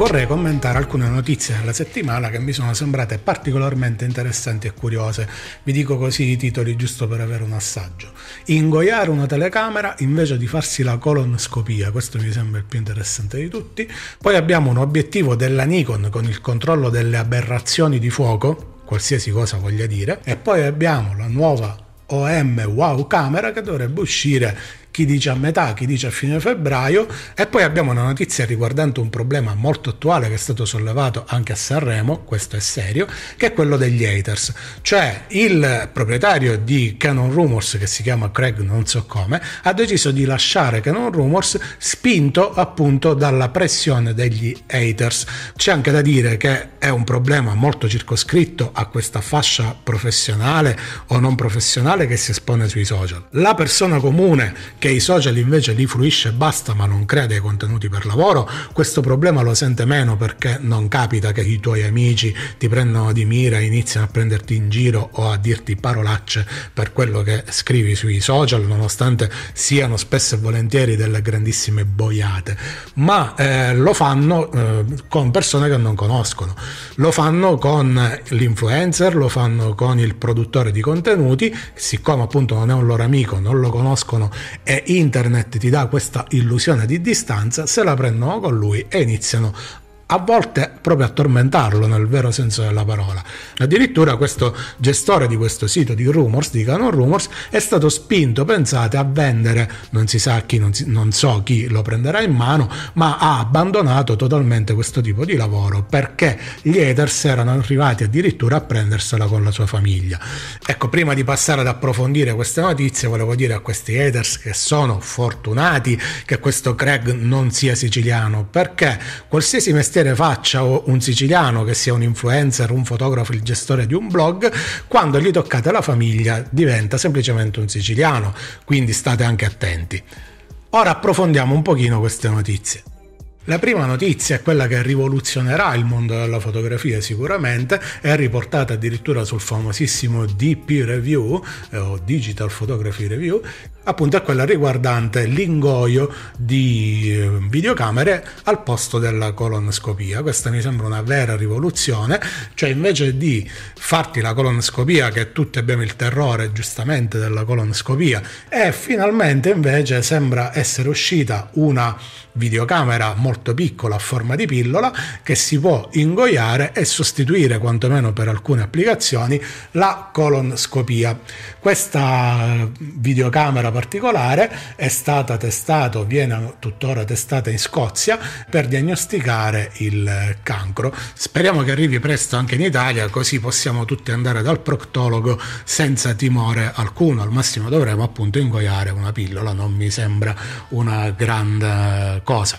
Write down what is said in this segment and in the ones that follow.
vorrei commentare alcune notizie della settimana che mi sono sembrate particolarmente interessanti e curiose. Vi dico così i titoli giusto per avere un assaggio. Ingoiare una telecamera invece di farsi la colonoscopia, questo mi sembra il più interessante di tutti. Poi abbiamo un obiettivo della Nikon con il controllo delle aberrazioni di fuoco, qualsiasi cosa voglia dire. E poi abbiamo la nuova OM Wow Camera che dovrebbe uscire chi dice a metà, chi dice a fine febbraio e poi abbiamo una notizia riguardante un problema molto attuale che è stato sollevato anche a Sanremo, questo è serio, che è quello degli haters, cioè il proprietario di Canon Rumors che si chiama Craig non so come, ha deciso di lasciare Canon Rumors spinto appunto dalla pressione degli haters. C'è anche da dire che è un problema molto circoscritto a questa fascia professionale o non professionale che si espone sui social. La persona comune che i social invece li fruisce e basta ma non crea dei contenuti per lavoro, questo problema lo sente meno perché non capita che i tuoi amici ti prendano di mira e iniziano a prenderti in giro o a dirti parolacce per quello che scrivi sui social, nonostante siano spesso e volentieri delle grandissime boiate, ma eh, lo fanno eh, con persone che non conoscono, lo fanno con l'influencer, lo fanno con il produttore di contenuti, siccome appunto non è un loro amico, non lo conoscono e internet ti dà questa illusione di distanza, se la prendono con lui e iniziano a volte proprio tormentarlo nel vero senso della parola. Addirittura questo gestore di questo sito di Rumors, di Canon Rumors, è stato spinto, pensate, a vendere, non si sa chi, non, si, non so chi lo prenderà in mano, ma ha abbandonato totalmente questo tipo di lavoro perché gli haters erano arrivati addirittura a prendersela con la sua famiglia. Ecco, prima di passare ad approfondire queste notizie, volevo dire a questi haters che sono fortunati che questo Craig non sia siciliano, perché qualsiasi mestiere mestiere faccia un siciliano, che sia un influencer, un fotografo, il gestore di un blog, quando gli toccate la famiglia diventa semplicemente un siciliano, quindi state anche attenti. Ora approfondiamo un pochino queste notizie. La prima notizia è quella che rivoluzionerà il mondo della fotografia sicuramente, è riportata addirittura sul famosissimo DP Review eh, o Digital Photography Review, appunto è quella riguardante l'ingoio di eh, videocamere al posto della colonoscopia. Questa mi sembra una vera rivoluzione, cioè invece di farti la colonoscopia, che tutti abbiamo il terrore giustamente della colonoscopia, e finalmente invece sembra essere uscita una videocamera molto piccola a forma di pillola che si può ingoiare e sostituire quantomeno per alcune applicazioni la colonoscopia. Questa eh, videocamera particolare, è stata testata, o viene tuttora testata in Scozia per diagnosticare il cancro. Speriamo che arrivi presto anche in Italia, così possiamo tutti andare dal proctologo senza timore alcuno. Al massimo dovremo appunto ingoiare una pillola, non mi sembra una grande cosa.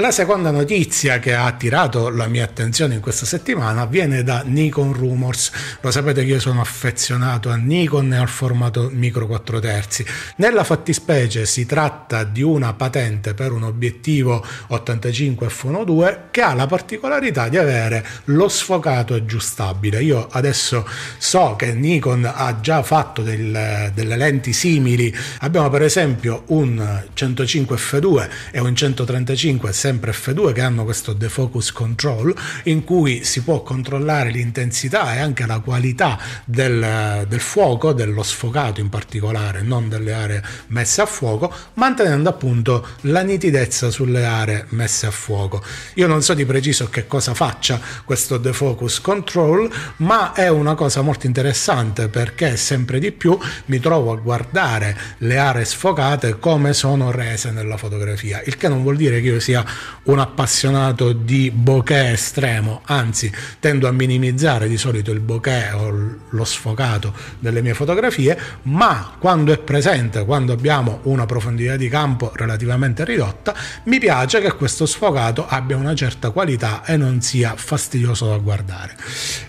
La seconda notizia che ha attirato la mia attenzione in questa settimana viene da Nikon Rumors. Lo sapete che io sono affezionato a Nikon e al formato micro 4 terzi. Nella fattispecie si tratta di una patente per un obiettivo 85 f1.2 che ha la particolarità di avere lo sfocato aggiustabile. Io adesso so che Nikon ha già fatto del, delle lenti simili. Abbiamo per esempio un 105 f2 e un 135 f se sempre F2 che hanno questo defocus control in cui si può controllare l'intensità e anche la qualità del, del fuoco, dello sfocato in particolare, non delle aree messe a fuoco, mantenendo appunto la nitidezza sulle aree messe a fuoco. Io non so di preciso che cosa faccia questo defocus control, ma è una cosa molto interessante perché sempre di più mi trovo a guardare le aree sfocate come sono rese nella fotografia, il che non vuol dire che io sia un appassionato di bokeh estremo, anzi tendo a minimizzare di solito il bokeh o lo sfocato delle mie fotografie, ma quando è presente, quando abbiamo una profondità di campo relativamente ridotta, mi piace che questo sfocato abbia una certa qualità e non sia fastidioso da guardare.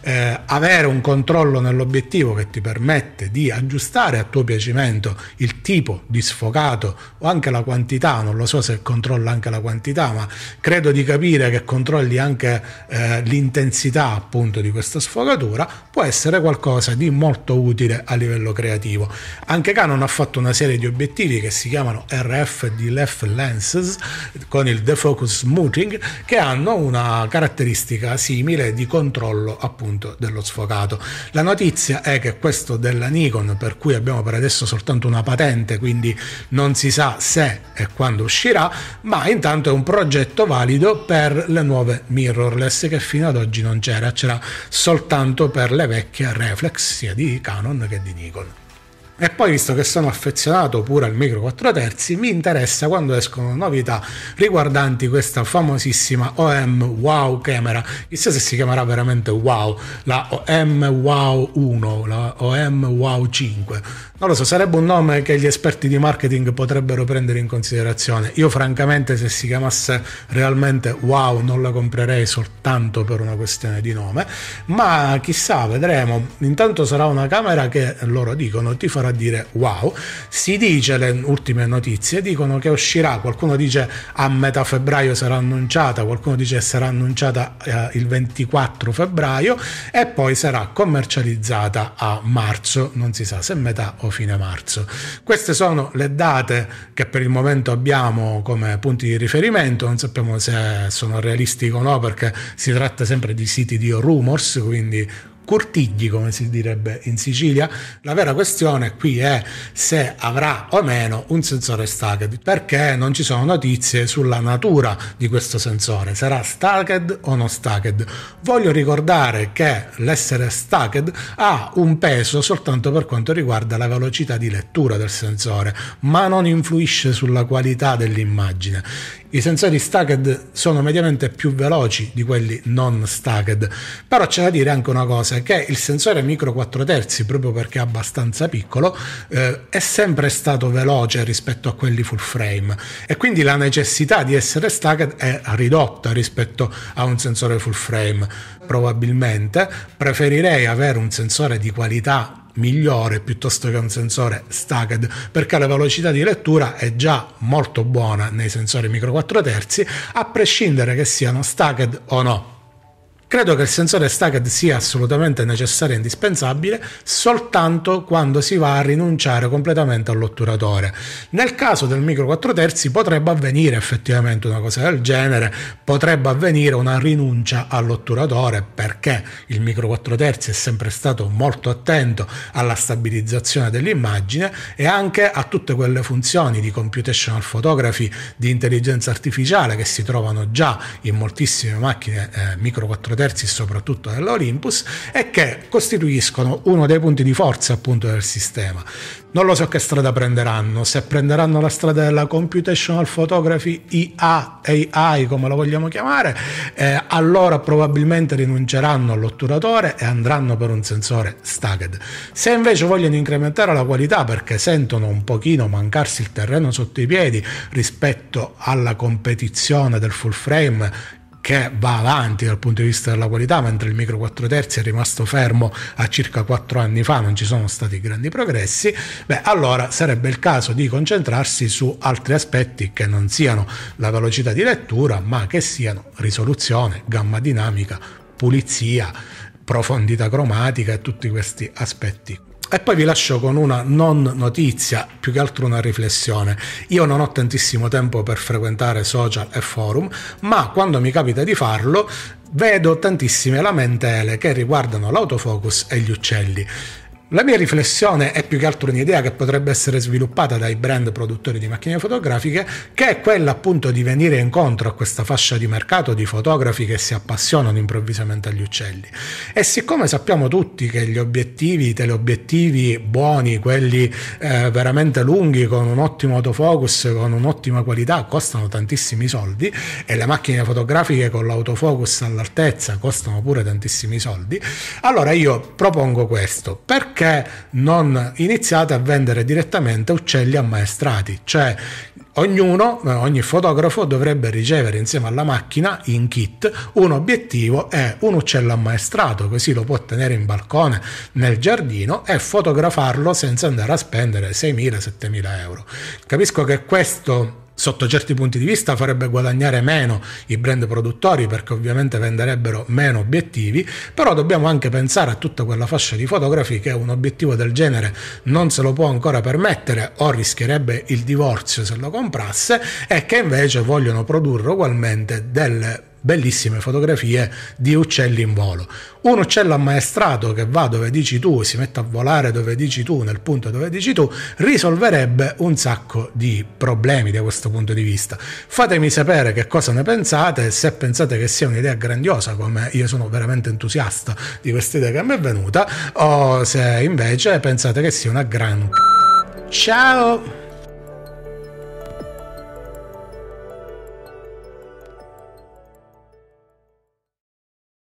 Eh, avere un controllo nell'obiettivo che ti permette di aggiustare a tuo piacimento il tipo di sfocato o anche la quantità, non lo so se controlla anche la quantità, ma credo di capire che controlli anche eh, l'intensità appunto di questa sfogatura, può essere qualcosa di molto utile a livello creativo. Anche Canon ha fatto una serie di obiettivi che si chiamano RF di Left Lenses con il defocus smoothing che hanno una caratteristica simile di controllo appunto dello sfocato. La notizia è che questo della Nikon, per cui abbiamo per adesso soltanto una patente, quindi non si sa se e quando uscirà, ma intanto è un progetto progetto valido per le nuove mirrorless che fino ad oggi non c'era, c'era soltanto per le vecchie reflex sia di Canon che di Nikon. E poi, visto che sono affezionato pure al micro 4 terzi, mi interessa quando escono novità riguardanti questa famosissima OM Wow camera. Chissà se si chiamerà veramente Wow, la OM Wow 1, la OM Wow 5 non lo so, sarebbe un nome che gli esperti di marketing potrebbero prendere in considerazione. Io francamente se si chiamasse realmente wow non la comprerei soltanto per una questione di nome, ma chissà, vedremo. Intanto sarà una camera che loro dicono ti farà dire wow. Si dice le ultime notizie, dicono che uscirà, qualcuno dice a metà febbraio sarà annunciata, qualcuno dice sarà annunciata eh, il 24 febbraio e poi sarà commercializzata a marzo, non si sa se metà o fine marzo. Queste sono le date che per il momento abbiamo come punti di riferimento, non sappiamo se sono realistiche o no perché si tratta sempre di siti di rumors, quindi cortigli, come si direbbe in Sicilia. La vera questione qui è se avrà o meno un sensore stacked, perché non ci sono notizie sulla natura di questo sensore. Sarà stacked o non stacked? Voglio ricordare che l'essere stacked ha un peso soltanto per quanto riguarda la velocità di lettura del sensore, ma non influisce sulla qualità dell'immagine. I sensori stacked sono mediamente più veloci di quelli non stacked, però c'è da dire anche una cosa, che il sensore micro 4 terzi, proprio perché è abbastanza piccolo, eh, è sempre stato veloce rispetto a quelli full frame e quindi la necessità di essere stacked è ridotta rispetto a un sensore full frame. Probabilmente preferirei avere un sensore di qualità migliore piuttosto che un sensore stacked perché la velocità di lettura è già molto buona nei sensori micro 4 terzi a prescindere che siano stacked o no Credo che il sensore stacked sia assolutamente necessario e indispensabile soltanto quando si va a rinunciare completamente all'otturatore. Nel caso del micro 4 terzi potrebbe avvenire effettivamente una cosa del genere, potrebbe avvenire una rinuncia all'otturatore perché il micro 4 terzi è sempre stato molto attento alla stabilizzazione dell'immagine e anche a tutte quelle funzioni di computational photography, di intelligenza artificiale che si trovano già in moltissime macchine eh, micro 4 terzi terzi soprattutto dell'Olympus e che costituiscono uno dei punti di forza appunto del sistema. Non lo so che strada prenderanno, se prenderanno la strada della computational photography IA, AI come lo vogliamo chiamare, eh, allora probabilmente rinunceranno all'otturatore e andranno per un sensore staged. Se invece vogliono incrementare la qualità perché sentono un pochino mancarsi il terreno sotto i piedi rispetto alla competizione del full frame che va avanti dal punto di vista della qualità, mentre il micro 4 terzi è rimasto fermo a circa 4 anni fa, non ci sono stati grandi progressi, beh allora sarebbe il caso di concentrarsi su altri aspetti che non siano la velocità di lettura, ma che siano risoluzione, gamma dinamica, pulizia, profondità cromatica e tutti questi aspetti e poi vi lascio con una non notizia, più che altro una riflessione. Io non ho tantissimo tempo per frequentare social e forum, ma quando mi capita di farlo vedo tantissime lamentele che riguardano l'autofocus e gli uccelli. La mia riflessione è più che altro un'idea che potrebbe essere sviluppata dai brand produttori di macchine fotografiche, che è quella appunto di venire incontro a questa fascia di mercato di fotografi che si appassionano improvvisamente agli uccelli. E siccome sappiamo tutti che gli obiettivi, i teleobiettivi buoni, quelli eh, veramente lunghi, con un ottimo autofocus, con un'ottima qualità, costano tantissimi soldi, e le macchine fotografiche con l'autofocus all'altezza costano pure tantissimi soldi, allora io propongo questo. Perché che non iniziate a vendere direttamente uccelli ammaestrati, cioè ognuno, eh, ogni fotografo dovrebbe ricevere insieme alla macchina in kit un obiettivo e un uccello ammaestrato, così lo può tenere in balcone, nel giardino e fotografarlo senza andare a spendere 6.000-7.000 euro. Capisco che questo sotto certi punti di vista farebbe guadagnare meno i brand produttori perché ovviamente venderebbero meno obiettivi, però dobbiamo anche pensare a tutta quella fascia di fotografi che un obiettivo del genere non se lo può ancora permettere o rischierebbe il divorzio se lo comprasse e che invece vogliono produrre ugualmente delle bellissime fotografie di uccelli in volo. Un uccello ammaestrato che va dove dici tu, si mette a volare dove dici tu, nel punto dove dici tu, risolverebbe un sacco di problemi da questo punto di vista. Fatemi sapere che cosa ne pensate, se pensate che sia un'idea grandiosa come io sono veramente entusiasta di questa idea che mi è venuta, o se invece pensate che sia una gran... Ciao!